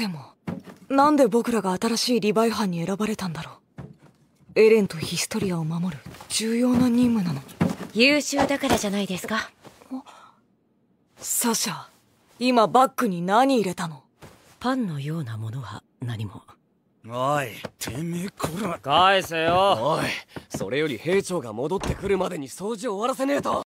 でもなんで僕らが新しいリヴァイ班に選ばれたんだろうエレンとヒストリアを守る重要な任務なのに優秀だからじゃないですかサシャ今バッグに何入れたのパンのようなものは何もおいてめえこら返せよおいそれより兵長が戻ってくるまでに掃除を終わらせねえと